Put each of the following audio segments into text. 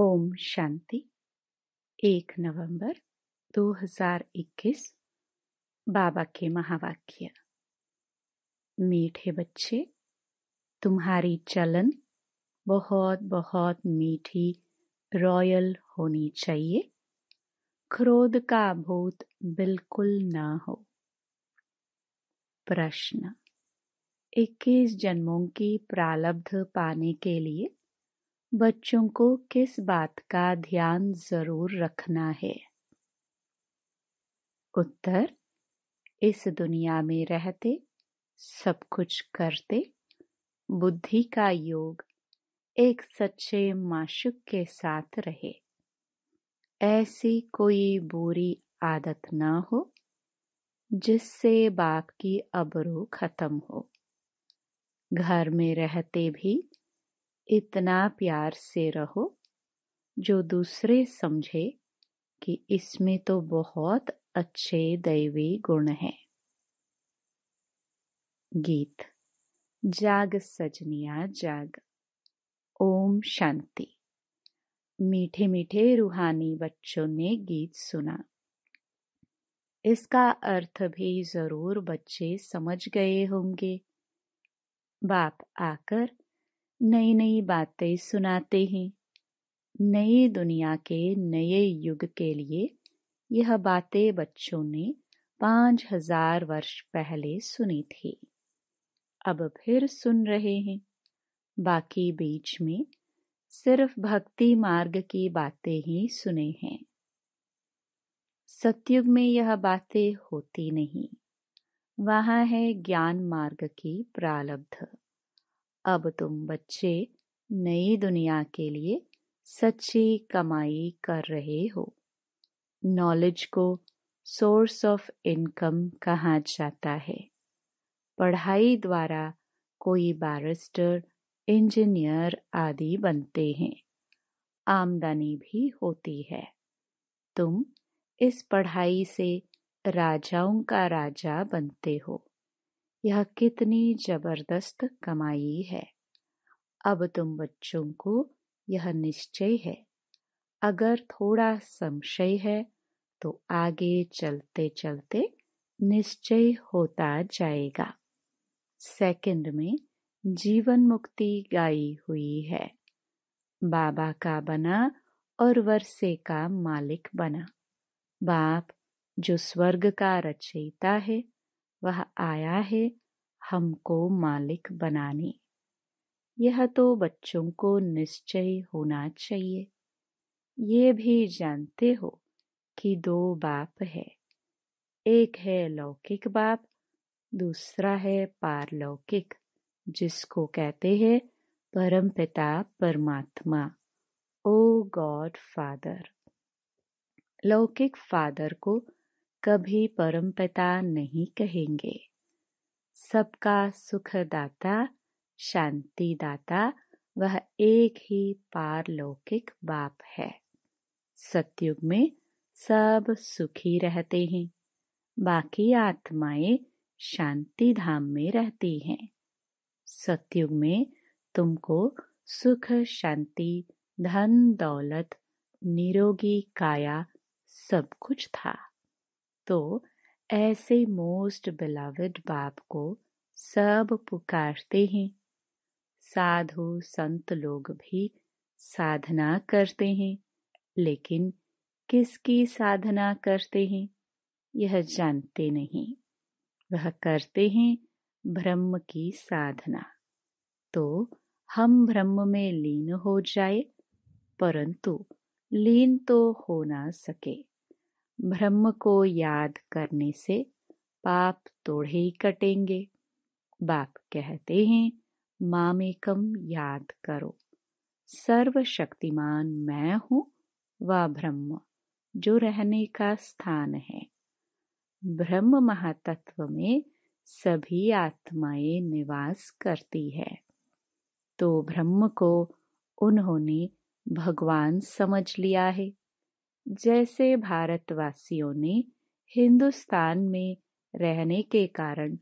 ओम शांति एक नवंबर 2021 बाबा के महावाक्य मीठे बच्चे तुम्हारी चलन बहुत बहुत मीठी रॉयल होनी चाहिए क्रोध का भूत बिल्कुल ना हो प्रश्न 21 जन्मों की प्रालब्ध पाने के लिए बच्चों को किस बात का ध्यान जरूर रखना है उत्तर इस दुनिया में रहते सब कुछ करते बुद्धि का योग एक सच्चे माशुक के साथ रहे ऐसी कोई बुरी आदत न हो जिससे बाप की अबरू खत्म हो घर में रहते भी इतना प्यार से रहो जो दूसरे समझे कि इसमें तो बहुत अच्छे दैवी गुण हैं। गीत जाग सजनिया जाग ओम शांति मीठे मीठे रूहानी बच्चों ने गीत सुना इसका अर्थ भी जरूर बच्चे समझ गए होंगे बाप आकर नई नई बातें सुनाते हैं नई दुनिया के नए युग के लिए यह बातें बच्चों ने पांच हजार वर्ष पहले सुनी थी अब फिर सुन रहे हैं बाकी बीच में सिर्फ भक्ति मार्ग की बातें ही सुने हैं सत्युग में यह बातें होती नहीं वहां है ज्ञान मार्ग की प्रालब्ध अब तुम बच्चे नई दुनिया के लिए सच्ची कमाई कर रहे हो नॉलेज को सोर्स ऑफ इनकम कहा जाता है पढ़ाई द्वारा कोई बैरिस्टर इंजीनियर आदि बनते हैं आमदनी भी होती है तुम इस पढ़ाई से राजाओं का राजा बनते हो यह कितनी जबरदस्त कमाई है अब तुम बच्चों को यह निश्चय है अगर थोड़ा संशय है तो आगे चलते चलते निश्चय होता जाएगा सेकंड में जीवन मुक्ति गाई हुई है बाबा का बना और वर्षे का मालिक बना बाप जो स्वर्ग का रचयिता है वह आया है हमको मालिक बनाने यह तो बच्चों को निश्चय होना चाहिए ये भी जानते हो कि दो बाप है एक है लौकिक बाप दूसरा है पारलौकिक जिसको कहते हैं परम पिता परमात्मा ओ गॉड फादर लौकिक फादर को कभी परमपिता नहीं कहेंगे सबका सुखदाता शांतिदाता वह एक ही पारलौकिक बाप है सतयुग में सब सुखी रहते हैं बाकी आत्माएं शांति धाम में रहती हैं सतयुग में तुमको सुख शांति धन दौलत निरोगी काया सब कुछ था तो ऐसे मोस्ट बिलवड बाप को सब पुकारते हैं साधु संत लोग भी साधना करते हैं लेकिन किसकी साधना करते हैं यह जानते नहीं वह करते हैं ब्रह्म की साधना तो हम ब्रह्म में लीन हो जाए परंतु लीन तो हो ना सके ब्रह्म को याद करने से पाप तोड़े ही कटेंगे बाप कहते हैं मामेकम याद करो सर्वशक्तिमान मैं हूँ वह ब्रह्म जो रहने का स्थान है ब्रह्म महातत्व में सभी आत्माएं निवास करती है तो ब्रह्म को उन्होंने भगवान समझ लिया है जैसे भारतवासियों ने हिंदुस्तान में रहने के कारण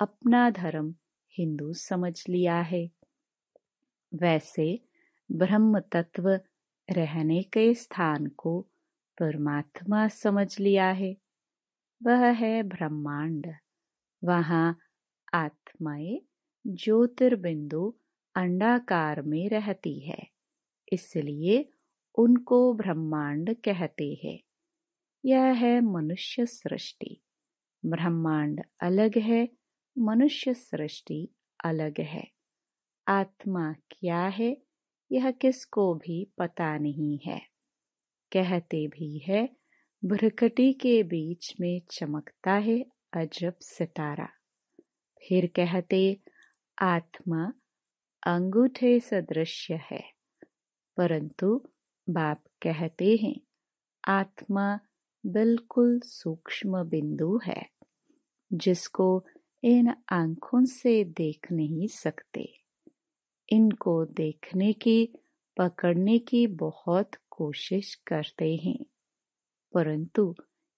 अपना धर्म हिंदू समझ लिया है वैसे ब्रह्म तत्व रहने के स्थान को परमात्मा समझ लिया है वह है ब्रह्मांड वहां आत्माए ज्योतिर्बिंदु अंडाकार में रहती है इसलिए उनको ब्रह्मांड कहते हैं यह है मनुष्य सृष्टि ब्रह्मांड अलग है मनुष्य सृष्टि अलग है आत्मा क्या है यह किसको भी पता नहीं है कहते भी है भ्रकटी के बीच में चमकता है अजब सितारा फिर कहते आत्मा अंगूठे सदृश है परंतु बाप कहते हैं आत्मा बिल्कुल सूक्ष्म बिंदु है जिसको इन आंखों से देख नहीं सकते इनको देखने की पकड़ने की बहुत कोशिश करते हैं परंतु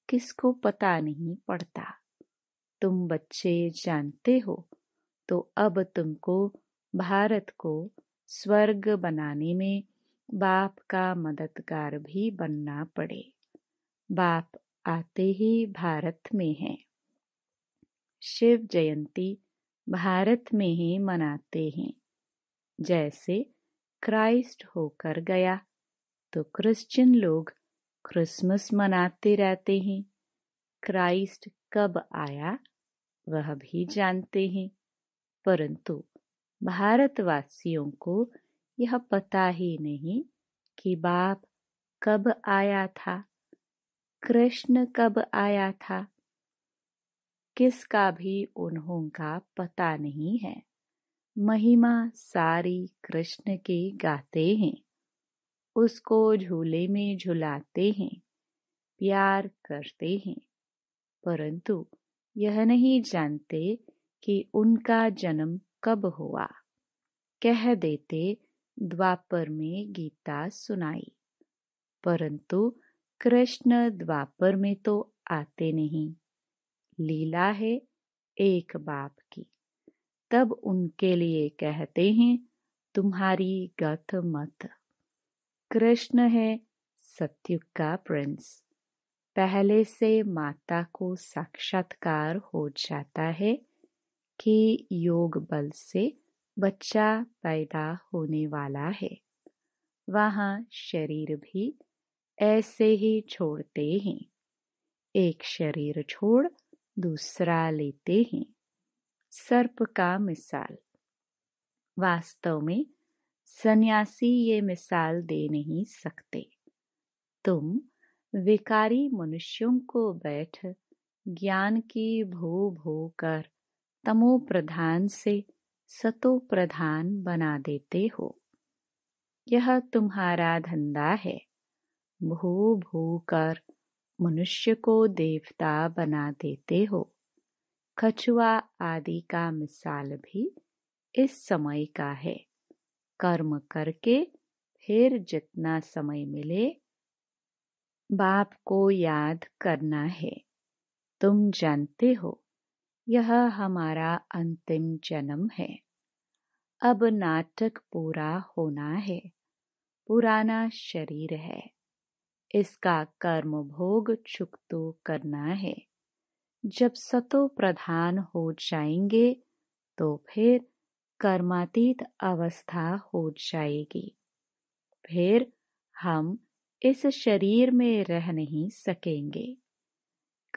किसको पता नहीं पड़ता तुम बच्चे जानते हो तो अब तुमको भारत को स्वर्ग बनाने में बाप का मददगार भी बनना पड़े बाप आते ही भारत में है शिव जयंती भारत में ही मनाते हैं जैसे क्राइस्ट होकर गया तो क्रिश्चियन लोग क्रिसमस मनाते रहते हैं क्राइस्ट कब आया वह भी जानते हैं परंतु भारतवासियों को यह पता ही नहीं कि बाप कब आया था कृष्ण कब आया था किसका भी उन्हों का पता नहीं है महिमा सारी कृष्ण के गाते हैं उसको झूले में झुलाते हैं प्यार करते हैं परंतु यह नहीं जानते कि उनका जन्म कब हुआ कह देते द्वापर में गीता सुनाई परंतु कृष्ण द्वापर में तो आते नहीं लीला है एक बाप की तब उनके लिए कहते हैं तुम्हारी गत मत कृष्ण है सत्युग का प्रिंस पहले से माता को साक्षात्कार हो जाता है कि योग बल से बच्चा पैदा होने वाला है वहां शरीर भी ऐसे ही छोड़ते हैं एक शरीर छोड़ दूसरा लेते हैं सर्प का मिसाल वास्तव में सन्यासी ये मिसाल दे नहीं सकते तुम विकारी मनुष्यों को बैठ ज्ञान की भू भू कर तमो प्रधान से प्रधान बना देते हो यह तुम्हारा धंधा है भू भू कर मनुष्य को देवता बना देते हो खचुआ आदि का मिसाल भी इस समय का है कर्म करके फिर जितना समय मिले बाप को याद करना है तुम जानते हो यह हमारा अंतिम जन्म है अब नाटक पूरा होना है पुराना शरीर है इसका कर्म भोग तो करना है जब सतो प्रधान हो जाएंगे तो फिर कर्मातीत अवस्था हो जाएगी फिर हम इस शरीर में रह नहीं सकेंगे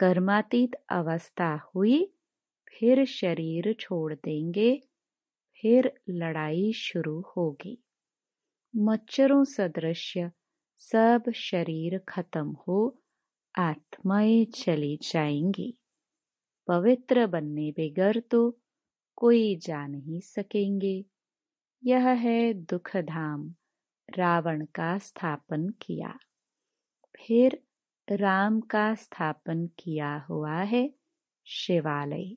कर्मातीत अवस्था हुई फिर शरीर छोड़ देंगे फिर लड़ाई शुरू होगी मच्छरों सदृश सब शरीर खत्म हो आत्माएं चली जाएंगी पवित्र बनने बगैर तो कोई जा नहीं सकेंगे यह है दुख धाम रावण का स्थापन किया फिर राम का स्थापन किया हुआ है शिवालय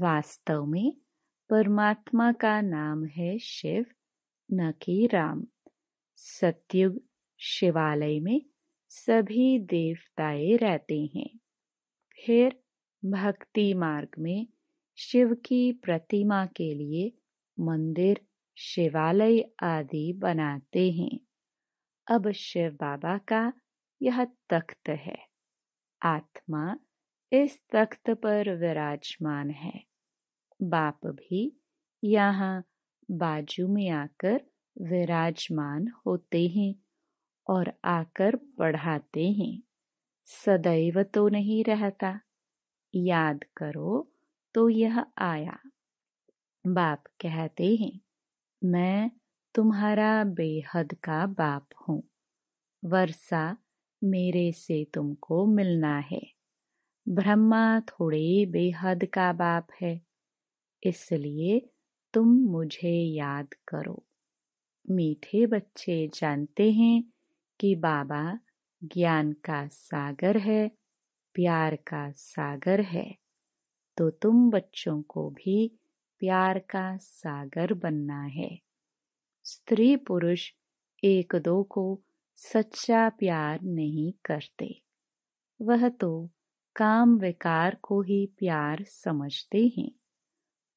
वास्तव में परमात्मा का नाम है शिव न कि राम सत्युग शिवालय में सभी देवताए रहते हैं फिर भक्ति मार्ग में शिव की प्रतिमा के लिए मंदिर शिवालय आदि बनाते हैं अब शिव बाबा का यह तख्त है आत्मा इस तख्त पर विराजमान है बाप भी यहाँ बाजू में आकर विराजमान होते हैं और आकर पढ़ाते हैं सदैव तो नहीं रहता याद करो तो यह आया बाप कहते हैं मैं तुम्हारा बेहद का बाप हूँ वर्षा मेरे से तुमको मिलना है ब्रह्मा थोड़े बेहद का बाप है इसलिए तुम मुझे याद करो मीठे बच्चे जानते हैं कि बाबा ज्ञान का सागर है प्यार का सागर है तो तुम बच्चों को भी प्यार का सागर बनना है स्त्री पुरुष एक दो को सच्चा प्यार नहीं करते वह तो काम विकार को ही प्यार समझते हैं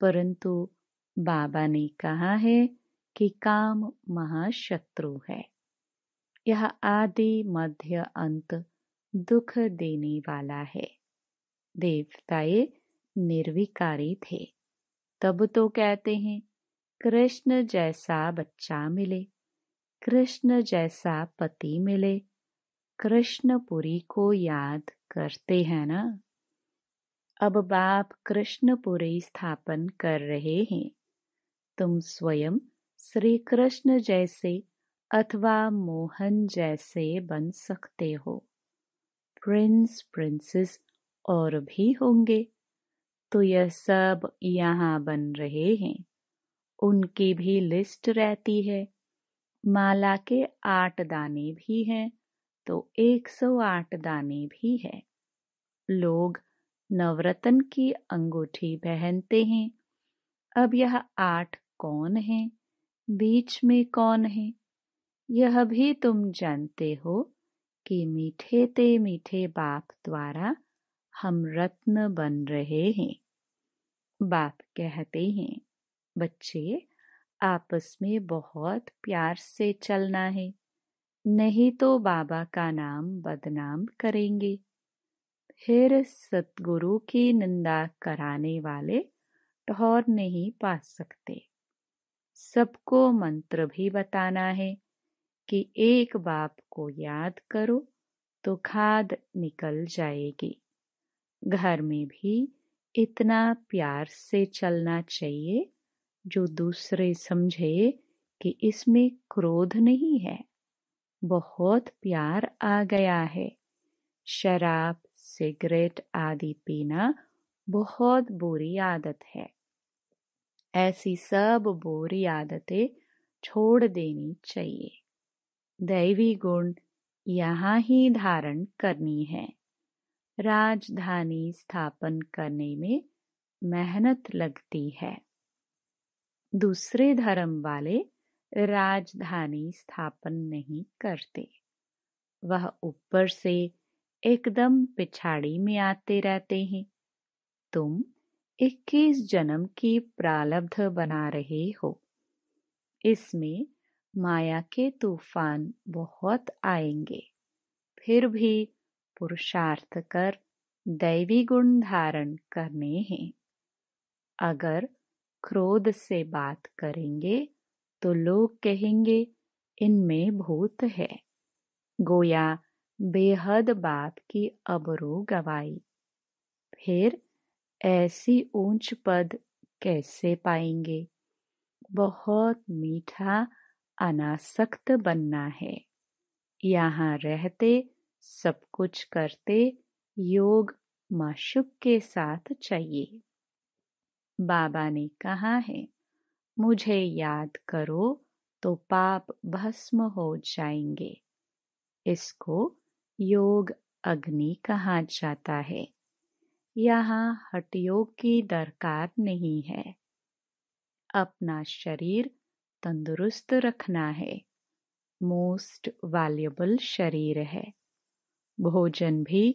परंतु बाबा ने कहा है कि काम महाशत्रु है यह आदि मध्य अंत दुख देने वाला है देवताए निर्विकारी थे तब तो कहते हैं कृष्ण जैसा बच्चा मिले कृष्ण जैसा पति मिले कृष्णपुरी को याद करते हैं ना अब बाप कृष्णपुरी स्थापन कर रहे हैं तुम स्वयं श्री कृष्ण जैसे अथवा मोहन जैसे बन सकते हो प्रिंस प्रिंसेस और भी होंगे तो यह सब यहाँ बन रहे हैं उनकी भी लिस्ट रहती है माला के आठ दाने भी हैं तो 108 दाने भी है लोग नवरत्न की अंगूठी पहनते हैं अब यह आठ कौन है बीच में कौन है यह भी तुम जानते हो कि मीठे ते मीठे बाप द्वारा हम रत्न बन रहे हैं बाप कहते हैं बच्चे आपस में बहुत प्यार से चलना है नहीं तो बाबा का नाम बदनाम करेंगे फिर सतगुरु की निंदा कराने वाले ठहर नहीं पा सकते सबको मंत्र भी बताना है कि एक बाप को याद करो तो खाद निकल जाएगी घर में भी इतना प्यार से चलना चाहिए जो दूसरे समझे कि इसमें क्रोध नहीं है बहुत प्यार आ गया है शराब सिगरेट आदि पीना बहुत बुरी आदत है ऐसी सब बुरी आदतें छोड़ देनी चाहिए दैवी गुण यहाँ ही धारण करनी है राजधानी स्थापन करने में मेहनत लगती है दूसरे धर्म वाले राजधानी स्थापन नहीं करते वह ऊपर से एकदम पिछाड़ी में आते रहते हैं तुम इक्कीस जन्म की प्रालब्ध बना रहे हो इसमें माया के तूफान बहुत आएंगे फिर भी पुरुषार्थ कर दैवी गुण धारण करने हैं अगर क्रोध से बात करेंगे तो लोग कहेंगे इनमें भूत है गोया बेहद बाप की अबरू गवाई फिर ऐसी ऊंच पद कैसे पाएंगे बहुत मीठा अनासक्त बनना है यहाँ रहते सब कुछ करते योग माशुक के साथ चाहिए बाबा ने कहा है मुझे याद करो तो पाप भस्म हो जाएंगे इसको योग अग्नि कहा जाता है यहाँ हटयोग की दरकार नहीं है अपना शरीर तंदुरुस्त रखना है मोस्ट वैल्यूबल शरीर है भोजन भी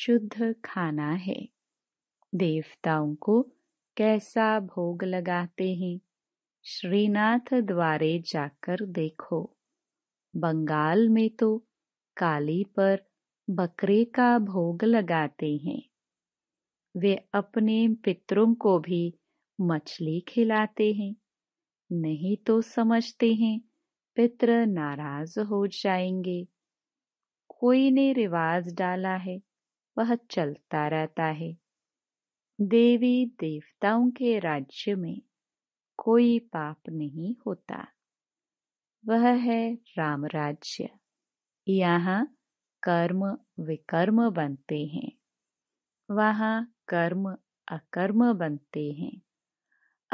शुद्ध खाना है देवताओं को कैसा भोग लगाते हैं श्रीनाथ द्वारे जाकर देखो बंगाल में तो काली पर बकरे का भोग लगाते हैं वे अपने पितरों को भी मछली खिलाते हैं नहीं तो समझते हैं पितर नाराज हो जाएंगे कोई ने रिवाज डाला है वह चलता रहता है देवी देवताओं के राज्य में कोई पाप नहीं होता वह है राम राज्य यहाँ कर्म विकर्म बनते हैं वहाँ कर्म अकर्म बनते हैं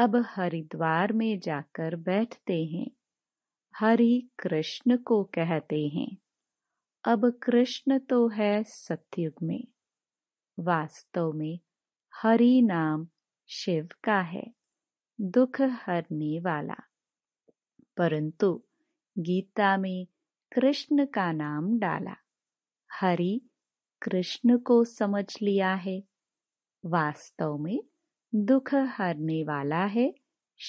अब हरिद्वार में जाकर बैठते हैं हरि कृष्ण को कहते हैं अब कृष्ण तो है सत्युग में वास्तव में हरि नाम शिव का है दुख हरने वाला परंतु गीता में कृष्ण का नाम डाला हरि कृष्ण को समझ लिया है वास्तव में दुख हरने वाला है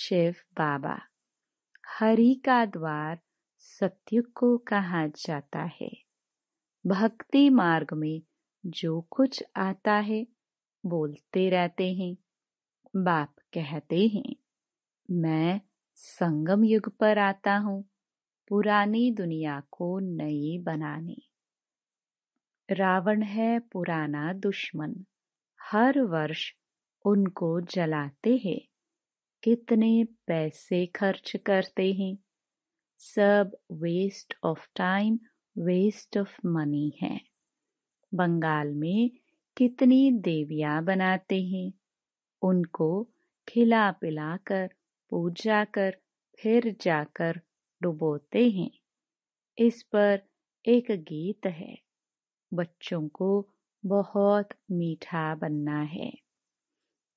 शिव बाबा हरि का द्वार सत्य को कहा जाता है भक्ति मार्ग में जो कुछ आता है बोलते रहते हैं बाप कहते हैं मैं संगम युग पर आता हूं पुरानी दुनिया को नई बनाने रावण है पुराना दुश्मन हर वर्ष उनको जलाते हैं कितने पैसे खर्च करते हैं सब waste of time waste of money है बंगाल में कितनी देवियां बनाते हैं उनको खिला पिलाकर पूजा कर फिर जाकर डुबोते हैं इस पर एक गीत है बच्चों को बहुत मीठा बनना है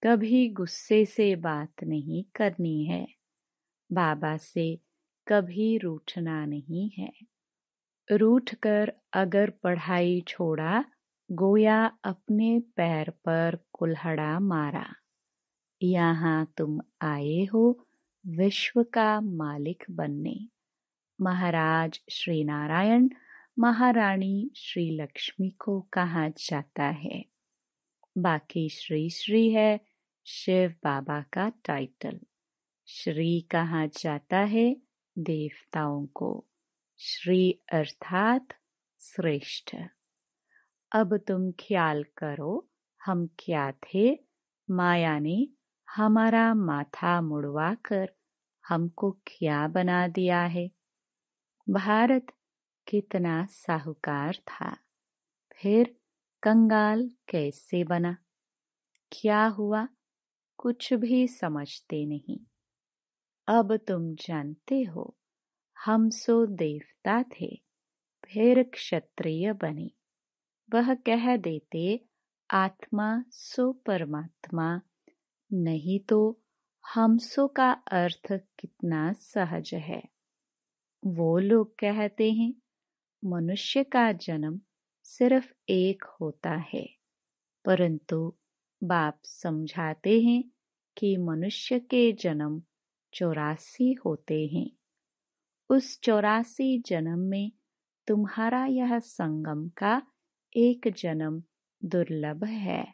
कभी गुस्से से बात नहीं करनी है बाबा से कभी रूठना नहीं है रूठ कर अगर पढ़ाई छोड़ा गोया अपने पैर पर कुल्हड़ा मारा यहाँ तुम आए हो विश्व का मालिक बनने महाराज श्री नारायण महारानी श्री लक्ष्मी को कहा जाता है बाकी श्री श्री है शिव बाबा का टाइटल श्री कहा जाता है देवताओं को श्री अर्थात श्रेष्ठ अब तुम ख्याल करो हम क्या थे माया ने हमारा माथा मुड़वाकर हमको क्या बना दिया है भारत कितना साहूकार था फिर कंगाल कैसे बना क्या हुआ कुछ भी समझते नहीं अब तुम जानते हो हम सो देवता थे फिर क्षत्रिय बने वह कह देते आत्मा सो परमात्मा नहीं तो हमसो का अर्थ कितना सहज है वो लोग कहते हैं मनुष्य का जन्म सिर्फ एक होता है परंतु बाप समझाते हैं कि मनुष्य के जन्म चौरासी होते हैं उस चौरासी जन्म में तुम्हारा यह संगम का एक जन्म दुर्लभ है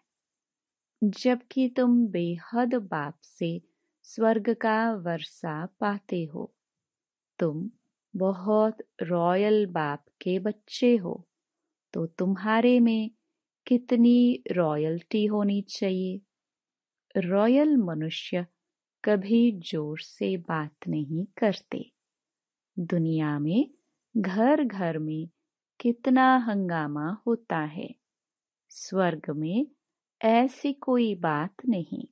जबकि तुम बेहद बाप से स्वर्ग का वर्षा पाते हो तुम बहुत रॉयल बाप के बच्चे हो तो तुम्हारे में कितनी रॉयल्टी होनी चाहिए रॉयल मनुष्य कभी जोर से बात नहीं करते दुनिया में घर घर में कितना हंगामा होता है स्वर्ग में ऐसी कोई बात नहीं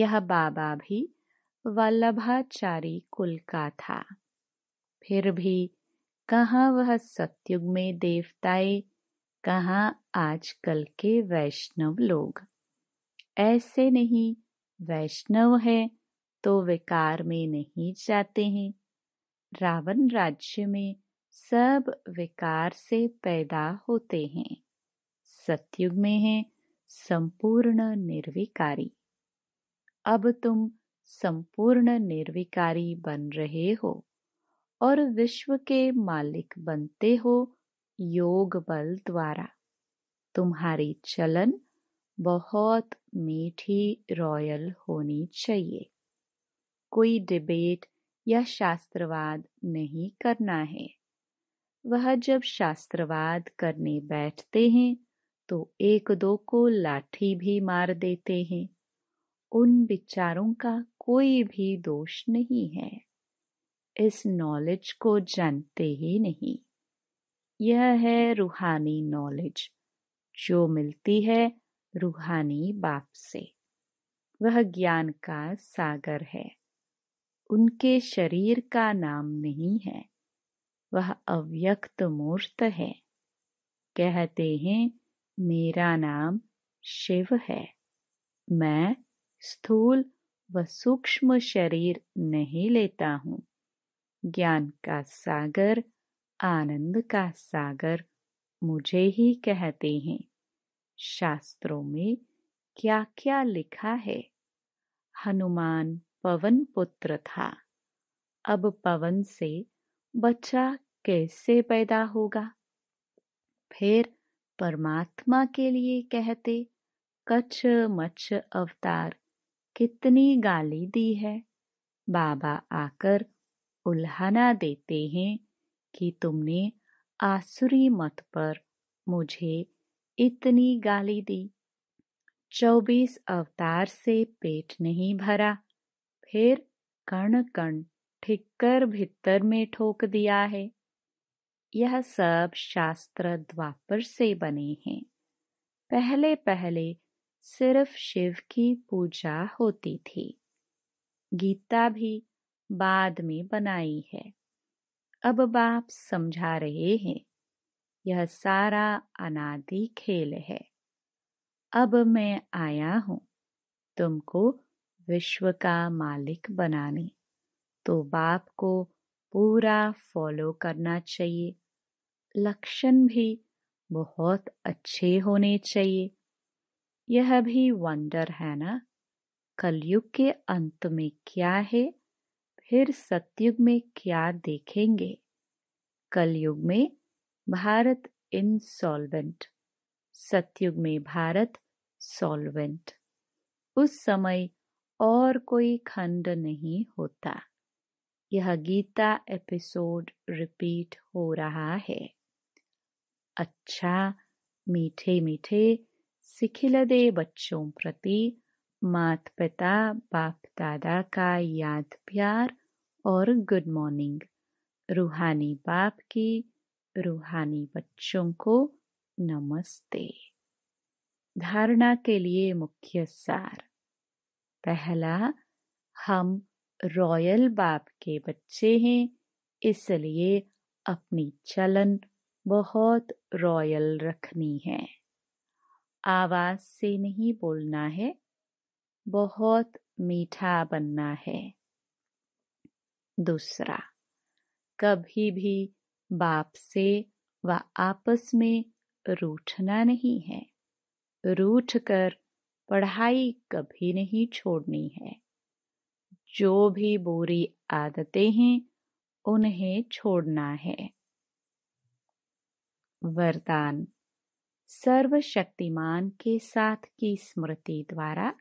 यह बाबा भी वल्लभाचारी कुल का था फिर भी कहाँ वह सत्युग में देवताए कहाँ आजकल के वैष्णव लोग ऐसे नहीं वैष्णव है तो विकार में नहीं जाते हैं रावण राज्य में सब विकार से पैदा होते हैं सत्युग में है संपूर्ण निर्विकारी अब तुम संपूर्ण निर्विकारी बन रहे हो और विश्व के मालिक बनते हो योग बल द्वारा तुम्हारी चलन बहुत मीठी रॉयल होनी चाहिए कोई डिबेट या शास्त्रवाद नहीं करना है वह जब शास्त्रवाद करने बैठते हैं तो एक दो को लाठी भी मार देते हैं उन विचारों का कोई भी दोष नहीं है इस नॉलेज को जानते ही नहीं यह है रूहानी नॉलेज जो मिलती है रूहानी बाप से वह ज्ञान का सागर है उनके शरीर का नाम नहीं है वह अव्यक्त मूर्त है कहते हैं मेरा नाम शिव है मैं स्थूल व सूक्ष्म शरीर नहीं लेता हूँ ज्ञान का सागर आनंद का सागर मुझे ही कहते हैं शास्त्रों में क्या क्या लिखा है हनुमान पवन पुत्र था अब पवन से बच्चा कैसे पैदा होगा फिर परमात्मा के लिए कहते कच्छ मच्छ अवतार कितनी गाली दी है बाबा आकर उल्हाना देते हैं कि तुमने आसुरी मत पर मुझे इतनी गाली दी चौबीस अवतार से पेट नहीं भरा फिर कण कण ठिक्कर भित्तर में ठोक दिया है यह सब शास्त्र द्वापर से बने हैं पहले पहले सिर्फ शिव की पूजा होती थी गीता भी बाद में बनाई है अब बाप समझा रहे हैं यह सारा अनादि खेल है अब मैं आया हूं तुमको विश्व का मालिक बनाने तो बाप को पूरा फॉलो करना चाहिए लक्षण भी बहुत अच्छे होने चाहिए यह भी वंडर है ना कलयुग के अंत में क्या है फिर सतयुग में क्या देखेंगे कलयुग में भारत इनसॉल्वेंट सतयुग में भारत सॉल्वेंट उस समय और कोई खंड नहीं होता यह गीता एपिसोड रिपीट हो रहा है अच्छा मीठे मीठे सिखिल दे बच्चों प्रति मात पिता बाप दादा का याद प्यार और गुड मॉर्निंग रूहानी बाप की रूहानी बच्चों को नमस्ते धारणा के लिए मुख्य सार पहला हम रॉयल बाप के बच्चे हैं इसलिए अपनी चलन बहुत रॉयल रखनी है आवाज से नहीं बोलना है बहुत मीठा बनना है दूसरा कभी भी बाप से व आपस में रूठना नहीं है रूठ कर पढ़ाई कभी नहीं छोड़नी है जो भी बुरी आदतें हैं उन्हें छोड़ना है वरदान सर्वशक्तिमान के साथ की स्मृति द्वारा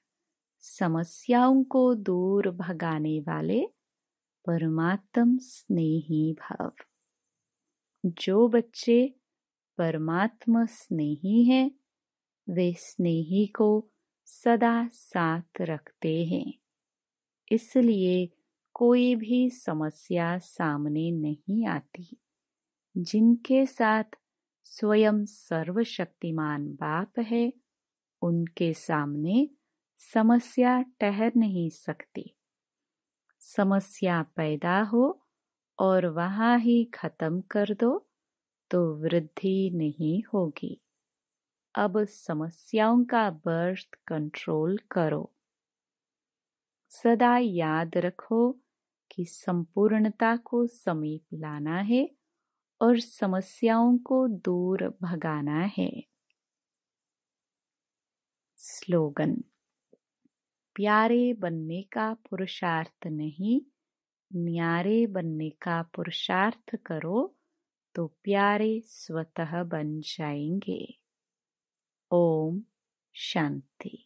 समस्याओं को दूर भगाने वाले परमात्म स्नेही भाव जो बच्चे परमात्म स्नेही हैं वे स्नेही को सदा साथ रखते हैं इसलिए कोई भी समस्या सामने नहीं आती जिनके साथ स्वयं सर्वशक्तिमान बाप है उनके सामने समस्या ठहर नहीं सकती समस्या पैदा हो और वहां ही खत्म कर दो तो वृद्धि नहीं होगी अब समस्याओं का बर्थ कंट्रोल करो सदा याद रखो कि संपूर्णता को समीप लाना है और समस्याओं को दूर भगाना है स्लोगन प्यारे बनने का पुरुषार्थ नहीं न्यारे बनने का पुरुषार्थ करो तो प्यारे स्वतः बन जाएंगे ओम शांति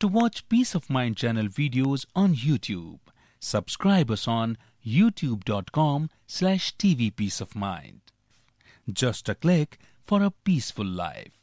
to watch peace of mind channel videos on YouTube subscribe on youtube.com slash tvpeaceofmind. Just a click for a peaceful life.